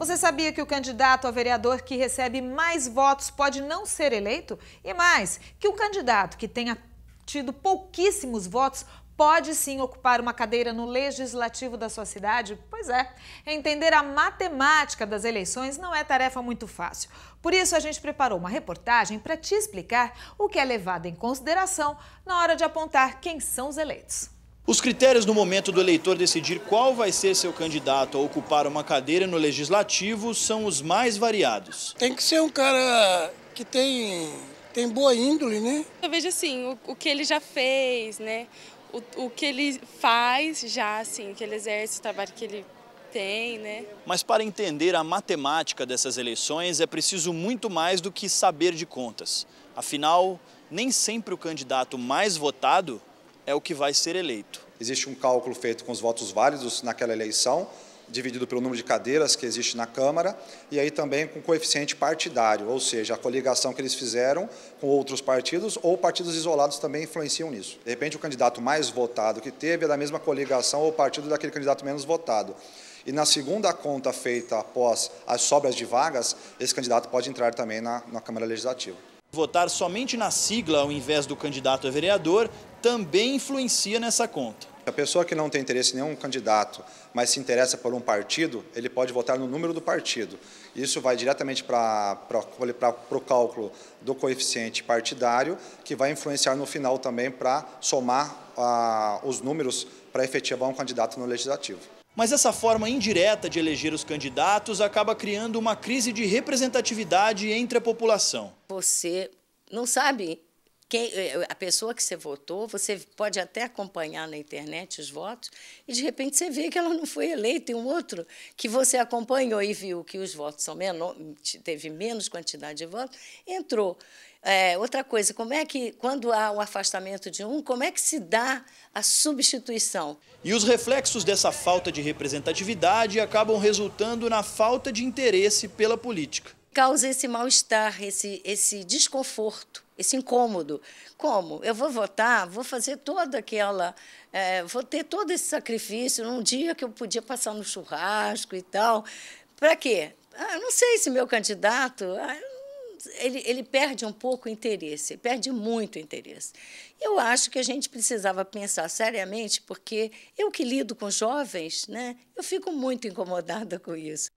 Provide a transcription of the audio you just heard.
Você sabia que o candidato a vereador que recebe mais votos pode não ser eleito? E mais, que o candidato que tenha tido pouquíssimos votos pode sim ocupar uma cadeira no legislativo da sua cidade? Pois é, entender a matemática das eleições não é tarefa muito fácil. Por isso, a gente preparou uma reportagem para te explicar o que é levado em consideração na hora de apontar quem são os eleitos. Os critérios no momento do eleitor decidir qual vai ser seu candidato a ocupar uma cadeira no legislativo são os mais variados. Tem que ser um cara que tem, tem boa índole, né? Eu vejo assim, o, o que ele já fez, né? O, o que ele faz já, assim, que ele exerce o trabalho que ele tem, né? Mas para entender a matemática dessas eleições é preciso muito mais do que saber de contas. Afinal, nem sempre o candidato mais votado é o que vai ser eleito. Existe um cálculo feito com os votos válidos naquela eleição, dividido pelo número de cadeiras que existe na Câmara, e aí também com coeficiente partidário, ou seja, a coligação que eles fizeram com outros partidos ou partidos isolados também influenciam nisso. De repente, o candidato mais votado que teve é da mesma coligação ou partido daquele candidato menos votado. E na segunda conta feita após as sobras de vagas, esse candidato pode entrar também na, na Câmara Legislativa. Votar somente na sigla ao invés do candidato a vereador também influencia nessa conta. A pessoa que não tem interesse em nenhum candidato, mas se interessa por um partido, ele pode votar no número do partido. Isso vai diretamente para o cálculo do coeficiente partidário, que vai influenciar no final também para somar ah, os números para efetivar um candidato no legislativo. Mas essa forma indireta de eleger os candidatos acaba criando uma crise de representatividade entre a população. Você não sabe quem, eh, eh, a pessoa que você votou, você pode até acompanhar na internet os votos, e de repente você vê que ela não foi eleita, e um outro que você acompanhou e viu que os votos são menor, teve menos quantidade de votos, entrou. É, outra coisa, como é que, quando há um afastamento de um, como é que se dá a substituição? E os reflexos dessa falta de representatividade acabam resultando na falta de interesse pela política. Causa esse mal-estar, esse, esse desconforto esse incômodo. Como? Eu vou votar, vou fazer toda aquela. É, vou ter todo esse sacrifício num dia que eu podia passar no churrasco e tal. Para quê? Ah, não sei se meu candidato. Ah, ele, ele, perde um pouco o interesse, perde muito o interesse. Eu acho que a gente precisava pensar seriamente, porque eu que lido com jovens, né, eu fico muito incomodada com isso.